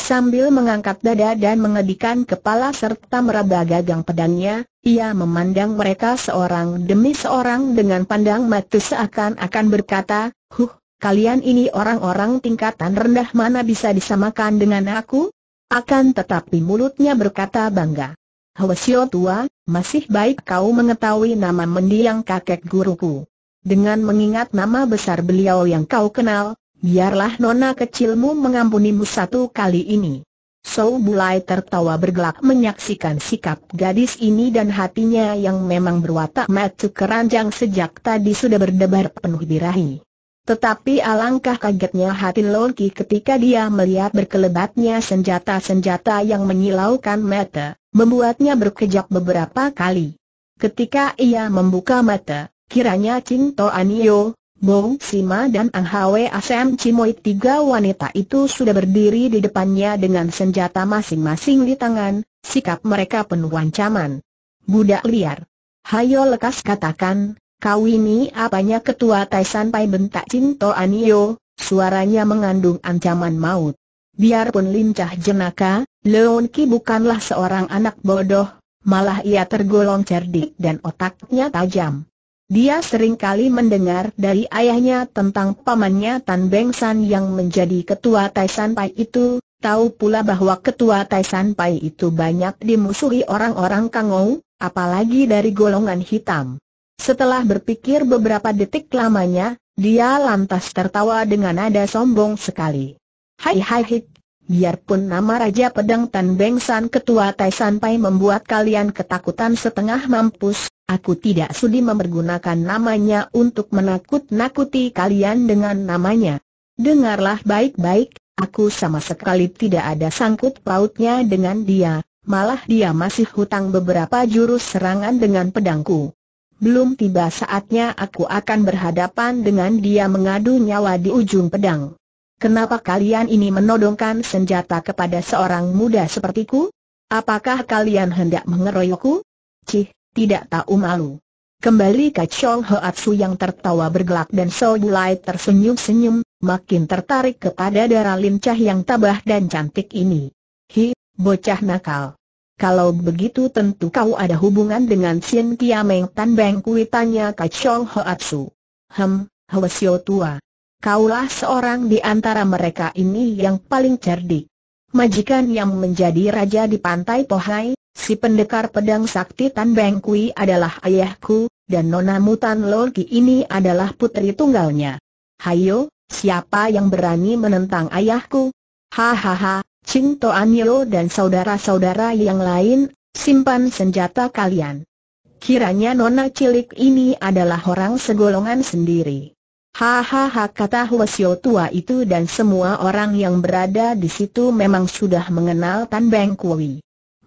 Sambil mengangkat dada dan mengedikan kepala serta meraba gagang pedangnya, ia memandang mereka seorang demi seorang dengan pandang mata seakan-akan berkata, Huh, kalian ini orang-orang tingkatan rendah mana bisa disamakan dengan aku? Akan tetapi mulutnya berkata bangga. Hwasyo tua, masih baik kau mengetahui nama mendiang kakek guruku. Dengan mengingat nama besar beliau yang kau kenal, biarlah nona kecilmu mengampunimu satu kali ini. So mulai tertawa bergelak menyaksikan sikap gadis ini dan hatinya yang memang berwatak matu keranjang sejak tadi sudah berdebar penuh birahi. Tetapi alangkah kagetnya hati Loki ketika dia melihat berkelebatnya senjata-senjata yang menyilaukan mata, membuatnya berkejap beberapa kali. Ketika ia membuka mata, kiranya Cinto Anio, Bong Sima dan Ang Hwe Asem Cimoy tiga wanita itu sudah berdiri di depannya dengan senjata masing-masing di tangan, sikap mereka penuh ancaman. Budak liar. Hayo lekas katakan, kau ini apanya ketua Taisan Pai bentak Cinto Anio, suaranya mengandung ancaman maut. Biarpun lincah jenaka, Leon Ki bukanlah seorang anak bodoh, malah ia tergolong cerdik dan otaknya tajam. Dia sering kali mendengar dari ayahnya tentang pamannya Tan Beng San yang menjadi ketua Taisan Pai itu, tahu pula bahwa ketua Taisan Pai itu banyak dimusuhi orang-orang Kangou, apalagi dari golongan hitam. Setelah berpikir beberapa detik lamanya, dia lantas tertawa dengan nada sombong sekali. Hai hai hik, biarpun nama Raja Pedang Tan Beng San ketua Taisan Pai membuat kalian ketakutan setengah mampus, Aku tidak sudi mempergunakan namanya untuk menakut-nakuti kalian dengan namanya. Dengarlah baik-baik, aku sama sekali tidak ada sangkut pautnya dengan dia, malah dia masih hutang beberapa jurus serangan dengan pedangku. Belum tiba saatnya aku akan berhadapan dengan dia mengadu nyawa di ujung pedang. Kenapa kalian ini menodongkan senjata kepada seorang muda sepertiku? Apakah kalian hendak mengeroyokku? Cih, tidak tahu malu. Kembali ke Chong Hoatsu yang tertawa bergelak dan So Bulai tersenyum-senyum, makin tertarik kepada darah lincah yang tabah dan cantik ini. Hi, bocah nakal. Kalau begitu tentu kau ada hubungan dengan Sien Kiameng Tan Beng Kui tanya ke Chong Hoatsu. Hem, Sio tua. Kaulah seorang di antara mereka ini yang paling cerdik. Majikan yang menjadi raja di pantai Pohai, Si pendekar pedang sakti Tan Beng Kui adalah ayahku, dan Nona Mutan Loki ini adalah putri tunggalnya. Hayo, siapa yang berani menentang ayahku? Hahaha, Ching Toan Yeo dan saudara-saudara yang lain, simpan senjata kalian. Kiranya Nona cilik ini adalah orang segolongan sendiri. Hahaha kata Huasio tua itu dan semua orang yang berada di situ memang sudah mengenal Tan Beng Kui.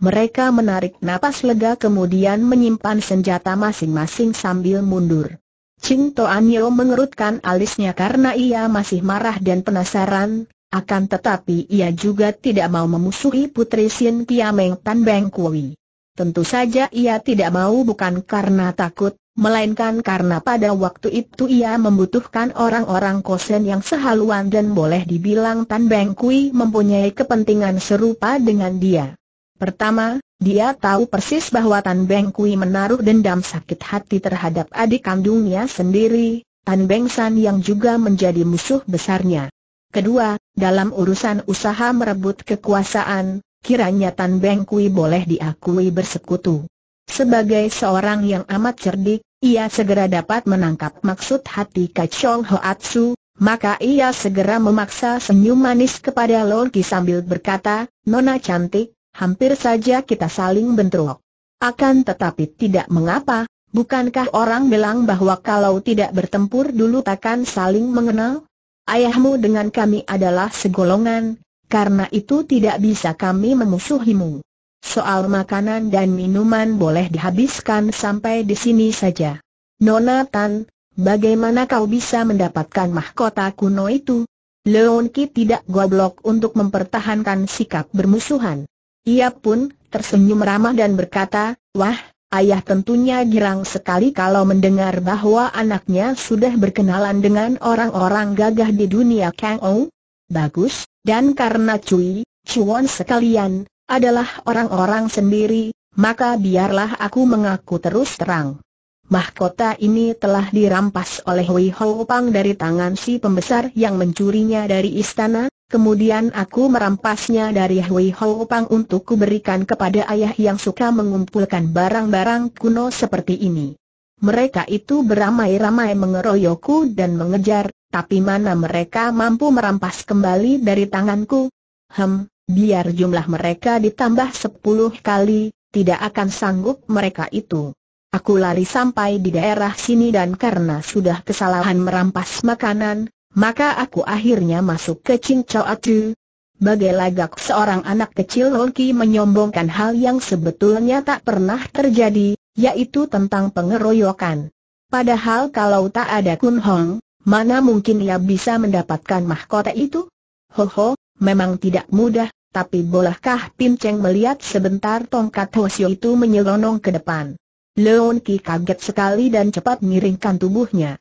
Mereka menarik napas lega kemudian menyimpan senjata masing-masing sambil mundur. Ching Toan mengerutkan alisnya karena ia masih marah dan penasaran, akan tetapi ia juga tidak mau memusuhi putri Sin Kiameng Tan Beng Kui. Tentu saja ia tidak mau bukan karena takut, melainkan karena pada waktu itu ia membutuhkan orang-orang kosen yang sehaluan dan boleh dibilang Tan Beng Kui mempunyai kepentingan serupa dengan dia. Pertama, dia tahu persis bahwa Tan Beng Kui menaruh dendam sakit hati terhadap adik kandungnya sendiri, Tan Beng San yang juga menjadi musuh besarnya. Kedua, dalam urusan usaha merebut kekuasaan, kiranya Tan Beng Kui boleh diakui bersekutu. Sebagai seorang yang amat cerdik, ia segera dapat menangkap maksud hati Kacong Hoatsu, maka ia segera memaksa senyum manis kepada Lorki sambil berkata, Nona cantik, hampir saja kita saling bentrok. Akan tetapi tidak mengapa, bukankah orang bilang bahwa kalau tidak bertempur dulu takkan saling mengenal? Ayahmu dengan kami adalah segolongan, karena itu tidak bisa kami memusuhimu. Soal makanan dan minuman boleh dihabiskan sampai di sini saja. Nona Tan, bagaimana kau bisa mendapatkan mahkota kuno itu? Leon Ki tidak goblok untuk mempertahankan sikap bermusuhan. Ia pun tersenyum ramah dan berkata, Wah, ayah tentunya girang sekali kalau mendengar bahwa anaknya sudah berkenalan dengan orang-orang gagah di dunia Kang Ou. Bagus, dan karena Cui, Chuan sekalian, adalah orang-orang sendiri, maka biarlah aku mengaku terus terang. Mahkota ini telah dirampas oleh Wei Hou Pang dari tangan si pembesar yang mencurinya dari istana, Kemudian aku merampasnya dari Hui Hou Pang untuk kuberikan kepada ayah yang suka mengumpulkan barang-barang kuno seperti ini. Mereka itu beramai-ramai mengeroyokku dan mengejar, tapi mana mereka mampu merampas kembali dari tanganku? Hem, biar jumlah mereka ditambah sepuluh kali, tidak akan sanggup mereka itu. Aku lari sampai di daerah sini dan karena sudah kesalahan merampas makanan, maka aku akhirnya masuk ke Ching Chow Atu. Bagai lagak seorang anak kecil Longki menyombongkan hal yang sebetulnya tak pernah terjadi, yaitu tentang pengeroyokan. Padahal kalau tak ada Kun Hong, mana mungkin ia bisa mendapatkan mahkota itu? Ho ho, memang tidak mudah, tapi bolehkah Pin Cheng melihat sebentar tongkat Hosio itu menyelonong ke depan? Leon kaget sekali dan cepat miringkan tubuhnya.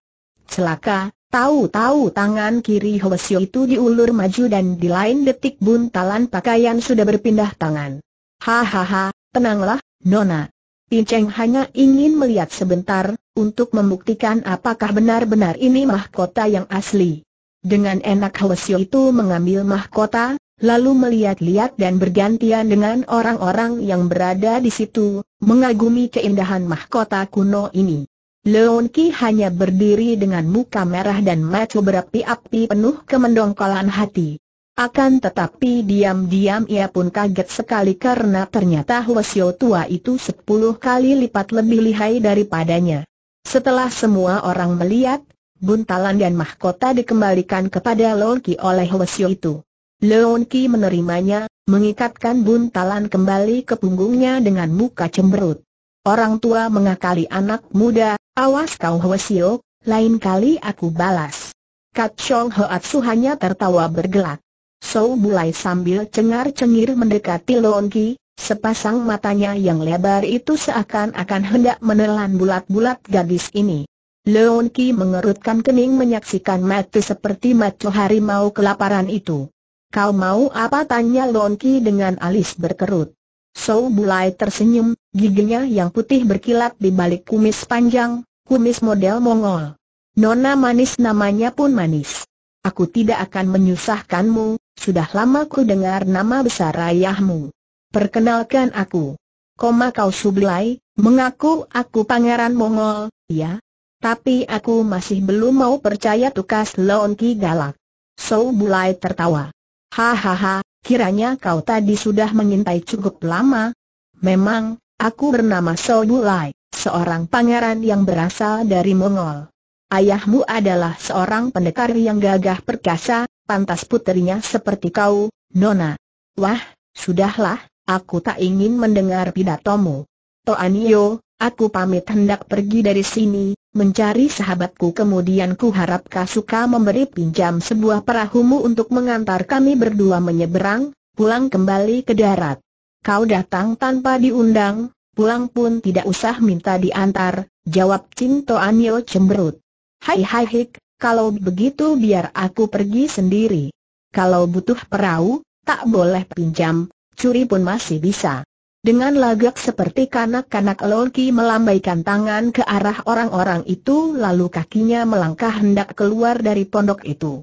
Celaka, Tahu-tahu tangan kiri Hwasyo itu diulur maju dan di lain detik buntalan pakaian sudah berpindah tangan. Hahaha, tenanglah, Nona. Pincheng hanya ingin melihat sebentar, untuk membuktikan apakah benar-benar ini mahkota yang asli. Dengan enak Hwasyo itu mengambil mahkota, lalu melihat-lihat dan bergantian dengan orang-orang yang berada di situ, mengagumi keindahan mahkota kuno ini. Leon Ki hanya berdiri dengan muka merah dan mata berapi-api penuh kemendongkolan hati. Akan tetapi diam-diam ia pun kaget sekali karena ternyata Huasio tua itu sepuluh kali lipat lebih lihai daripadanya. Setelah semua orang melihat, buntalan dan mahkota dikembalikan kepada Leon Ki oleh Huasio itu. Leon Ki menerimanya, mengikatkan buntalan kembali ke punggungnya dengan muka cemberut. Orang tua mengakali anak muda, awas kau Hwasio, lain kali aku balas. Kat Chong Hoatsu hanya tertawa bergelak. Sou mulai sambil cengar-cengir mendekati Lon Ki, sepasang matanya yang lebar itu seakan-akan hendak menelan bulat-bulat gadis ini. Leon Ki mengerutkan kening menyaksikan mati seperti maco harimau kelaparan itu. Kau mau apa tanya Leon Ki dengan alis berkerut. Sou mulai tersenyum, giginya yang putih berkilat di balik kumis panjang, kumis model Mongol. Nona manis namanya pun manis. Aku tidak akan menyusahkanmu, sudah lama ku dengar nama besar ayahmu. Perkenalkan aku. Koma kau Sublai, mengaku aku pangeran Mongol, ya? Tapi aku masih belum mau percaya tukas Leon galak. Sou mulai tertawa. Hahaha, Kiranya kau tadi sudah mengintai cukup lama. Memang, aku bernama So Lai, seorang pangeran yang berasal dari Mongol. Ayahmu adalah seorang pendekar yang gagah perkasa, pantas puterinya seperti kau, Nona. Wah, sudahlah, aku tak ingin mendengar pidatomu. Toanio, aku pamit hendak pergi dari sini, mencari sahabatku kemudian ku harap Kasuka memberi pinjam sebuah perahumu untuk mengantar kami berdua menyeberang, pulang kembali ke darat. Kau datang tanpa diundang, pulang pun tidak usah minta diantar, jawab Cinto Anio cemberut. Hai hai hik, kalau begitu biar aku pergi sendiri. Kalau butuh perahu, tak boleh pinjam, curi pun masih bisa. Dengan lagak seperti kanak-kanak Loki melambaikan tangan ke arah orang-orang itu lalu kakinya melangkah hendak keluar dari pondok itu.